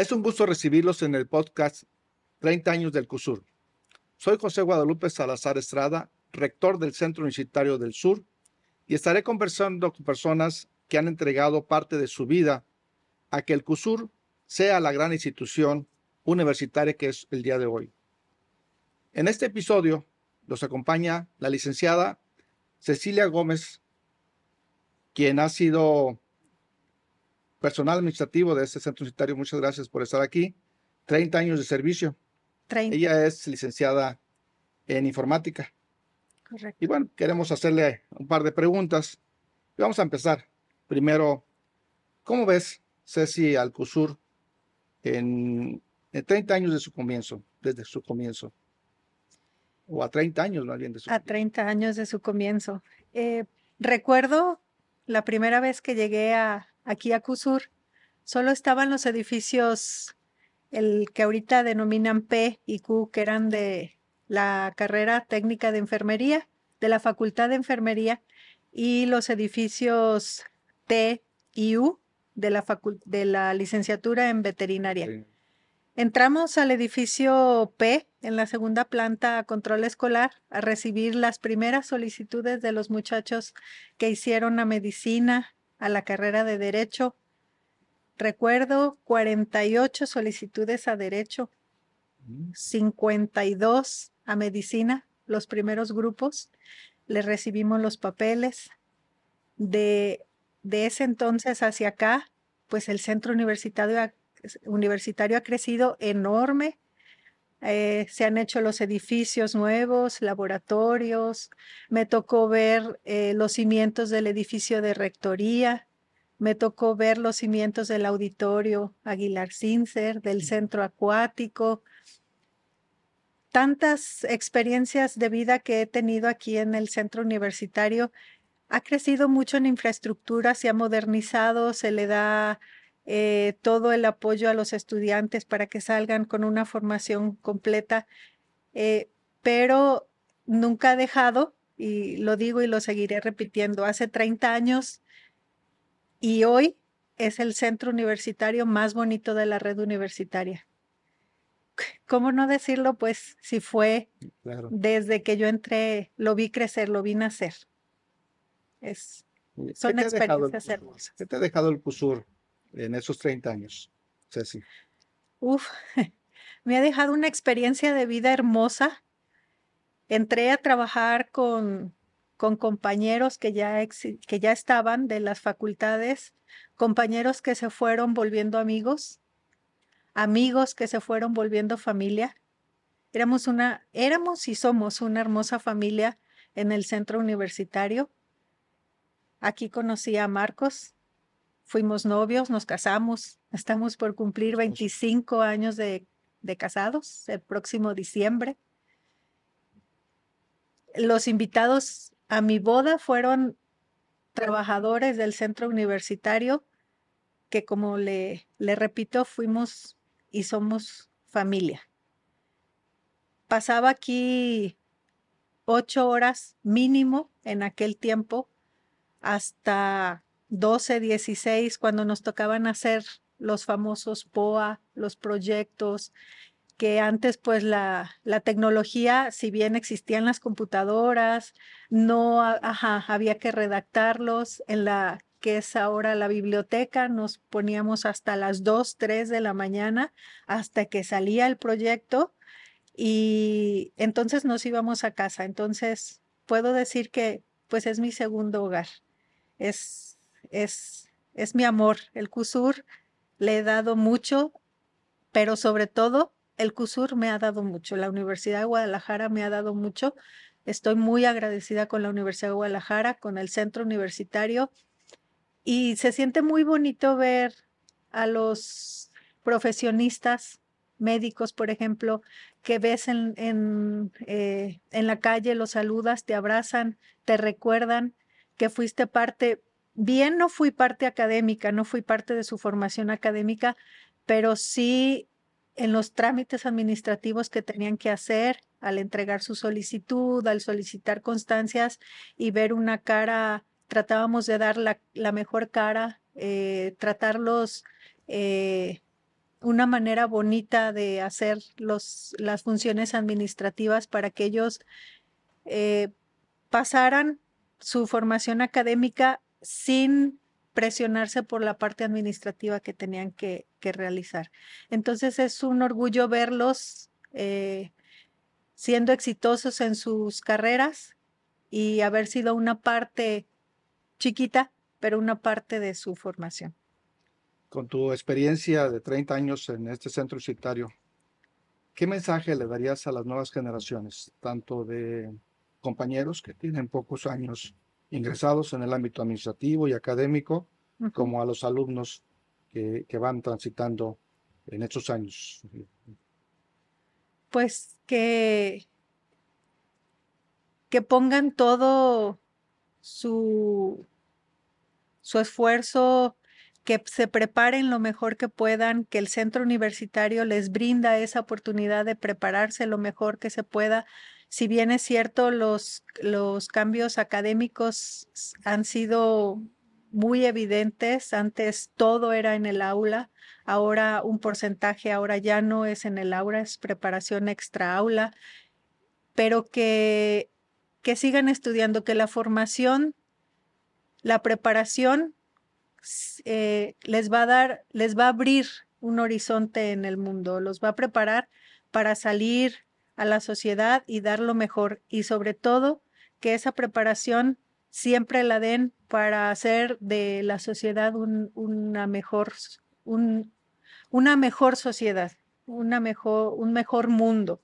Es un gusto recibirlos en el podcast 30 años del CUSUR. Soy José Guadalupe Salazar Estrada, rector del Centro Universitario del Sur, y estaré conversando con personas que han entregado parte de su vida a que el CUSUR sea la gran institución universitaria que es el día de hoy. En este episodio los acompaña la licenciada Cecilia Gómez, quien ha sido personal administrativo de este centro universitario. Muchas gracias por estar aquí. 30 años de servicio. 30. Ella es licenciada en informática. Correcto. Y bueno, queremos hacerle un par de preguntas. vamos a empezar. Primero, ¿cómo ves Ceci Alcusur en, en 30 años de su comienzo, desde su comienzo? O a 30 años más bien de su A 30 años de su comienzo. Eh, recuerdo la primera vez que llegué a, aquí a Cusur, solo estaban los edificios, el que ahorita denominan P y Q, que eran de la carrera técnica de enfermería, de la Facultad de Enfermería, y los edificios T y U de la, de la licenciatura en veterinaria. Entramos al edificio P, en la segunda planta, a control escolar, a recibir las primeras solicitudes de los muchachos que hicieron la medicina, a la carrera de Derecho. Recuerdo 48 solicitudes a Derecho, 52 mm. a Medicina, los primeros grupos. les recibimos los papeles. De, ese entonces hacia acá, pues el centro universitario ha crecido enorme eh, se han hecho los edificios nuevos, laboratorios. Me tocó ver eh, los cimientos del edificio de rectoría. Me tocó ver los cimientos del auditorio Aguilar Sincer, del centro acuático. Tantas experiencias de vida que he tenido aquí en el centro universitario. Ha crecido mucho en infraestructura, se ha modernizado, se le da eh, todo el apoyo a los estudiantes para que salgan con una formación completa, eh, pero nunca ha dejado, y lo digo y lo seguiré repitiendo, hace 30 años y hoy es el centro universitario más bonito de la red universitaria. ¿Cómo no decirlo? Pues si fue desde que yo entré, lo vi crecer, lo vi nacer. son experiencias hermosas. ¿Qué te ha dejado el CUSUR? en esos 30 años, Ceci? Uf, me ha dejado una experiencia de vida hermosa. Entré a trabajar con, compañeros que ya, que ya estaban de las facultades, compañeros que se fueron volviendo amigos, amigos que se fueron volviendo familia. Éramos una, éramos y somos una hermosa familia en el centro universitario. Aquí conocí a Marcos, fuimos novios, nos casamos, estamos por cumplir 25 años de, de casados el próximo diciembre. Los invitados a mi boda fueron trabajadores del centro universitario que como le, le repito, fuimos y somos familia. Pasaba aquí ocho horas mínimo en aquel tiempo hasta 12, 16, cuando nos tocaban hacer los famosos POA, los proyectos, que antes pues la, la, tecnología, si bien existían las computadoras, no ajá, había que redactarlos en la que es ahora la biblioteca, nos poníamos hasta las 2, 3 de la mañana hasta que salía el proyecto y entonces nos íbamos a casa. Entonces puedo decir que pues es mi segundo hogar. Es es, es mi amor. El CUSUR le he dado mucho, pero sobre todo el CUSUR me ha dado mucho, la Universidad de Guadalajara me ha dado mucho. Estoy muy agradecida con la Universidad de Guadalajara, con el centro universitario y se siente muy bonito ver a los profesionistas médicos, por ejemplo, que ves en, en, eh, en la calle, los saludas, te abrazan, te recuerdan que fuiste parte bien no fui parte académica, no fui parte de su formación académica, pero sí en los trámites administrativos que tenían que hacer al entregar su solicitud, al solicitar constancias y ver una cara, tratábamos de dar la, mejor cara, eh, tratarlos eh, una manera bonita de hacer los, las funciones administrativas para que ellos eh, pasaran su formación académica sin presionarse por la parte administrativa que tenían que, realizar. Entonces es un orgullo verlos eh, siendo exitosos en sus carreras y haber sido una parte chiquita, pero una parte de su formación. Con tu experiencia de 30 años en este centro universitario, ¿qué mensaje le darías a las nuevas generaciones, tanto de compañeros que tienen pocos años ingresados en el ámbito administrativo y académico, como a los alumnos que, van transitando en estos años. Pues que, que pongan todo su, su esfuerzo, que se preparen lo mejor que puedan, que el centro universitario les brinda esa oportunidad de prepararse lo mejor que se pueda si bien es cierto, los, los cambios académicos han sido muy evidentes. Antes todo era en el aula, ahora un porcentaje, ahora ya no es en el aula, es preparación extra aula, pero que, que sigan estudiando, que la formación, la preparación eh, les va a dar, les va a abrir un horizonte en el mundo, los va a preparar para salir a la sociedad y dar lo mejor y sobre todo que esa preparación siempre la den para hacer de la sociedad una mejor una mejor sociedad, una mejor, un mejor mundo,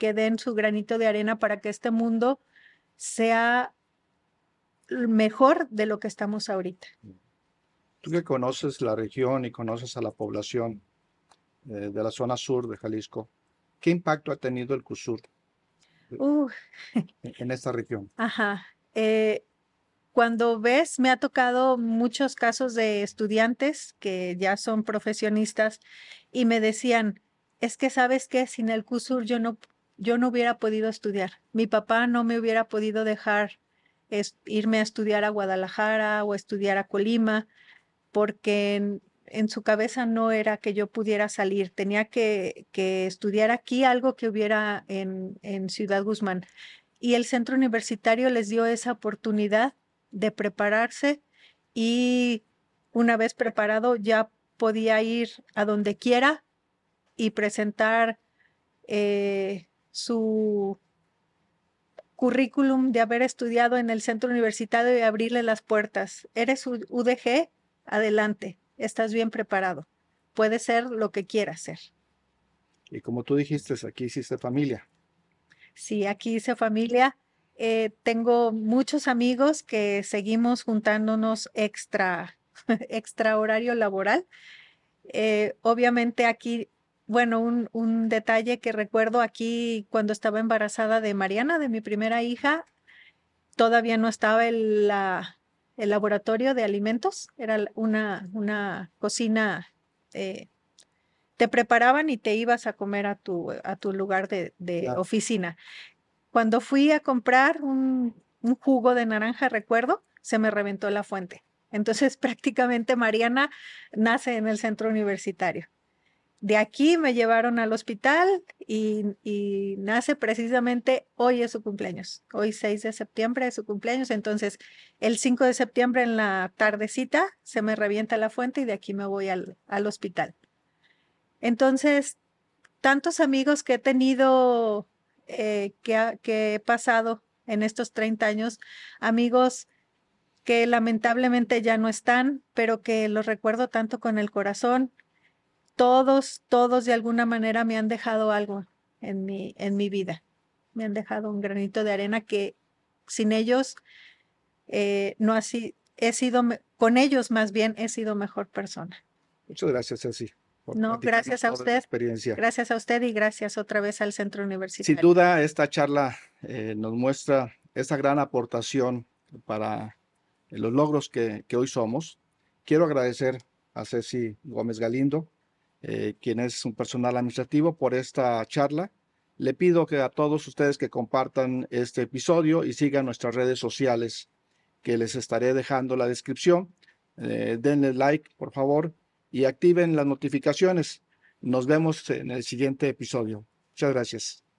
que den su granito de arena para que este mundo sea mejor de lo que estamos ahorita. Tú que conoces la región y conoces a la población eh, de la zona sur de Jalisco, ¿Qué impacto ha tenido el CUSUR en esta región? Ajá. Eh, cuando ves, me ha tocado muchos casos de estudiantes que ya son profesionistas y me decían, es que sabes que sin el CUSUR yo no, yo no hubiera podido estudiar. Mi papá no me hubiera podido dejar irme a estudiar a Guadalajara o estudiar a Colima porque en su cabeza no era que yo pudiera salir, tenía que, estudiar aquí algo que hubiera en, Ciudad Guzmán. Y el centro universitario les dio esa oportunidad de prepararse y una vez preparado ya podía ir a donde quiera y presentar eh, su currículum de haber estudiado en el centro universitario y abrirle las puertas. Eres UDG, adelante estás bien preparado. Puede ser lo que quieras ser. Y como tú dijiste, aquí hiciste familia. Sí, aquí hice familia. Eh, tengo muchos amigos que seguimos juntándonos extra, extra horario laboral. Eh, obviamente aquí, bueno, un, detalle que recuerdo aquí cuando estaba embarazada de Mariana, de mi primera hija, todavía no estaba en la, el laboratorio de alimentos, era una, una cocina, eh, te preparaban y te ibas a comer a tu, a tu lugar de, oficina. Cuando fui a comprar un, un jugo de naranja, recuerdo, se me reventó la fuente. Entonces prácticamente Mariana nace en el centro universitario de aquí me llevaron al hospital y, nace precisamente hoy es su cumpleaños. Hoy 6 de septiembre es su cumpleaños. Entonces, el 5 de septiembre en la tardecita se me revienta la fuente y de aquí me voy al, hospital. Entonces, tantos amigos que he tenido, eh, que, que he pasado en estos 30 años, amigos que lamentablemente ya no están, pero que los recuerdo tanto con el corazón todos, todos de alguna manera me han dejado algo en mi, en mi vida. Me han dejado un granito de arena que sin ellos eh, no así, he sido, con ellos más bien he sido mejor persona. Muchas gracias, Ceci. No, gracias a usted. Gracias a usted y gracias otra vez al Centro Universitario. Sin duda, esta charla eh, nos muestra esa gran aportación para eh, los logros que, que hoy somos. Quiero agradecer a Ceci Gómez Galindo, eh, quien es un personal administrativo, por esta charla. Le pido que a todos ustedes que compartan este episodio y sigan nuestras redes sociales, que les estaré dejando la descripción. Eh, denle like, por favor, y activen las notificaciones. Nos vemos en el siguiente episodio. Muchas gracias.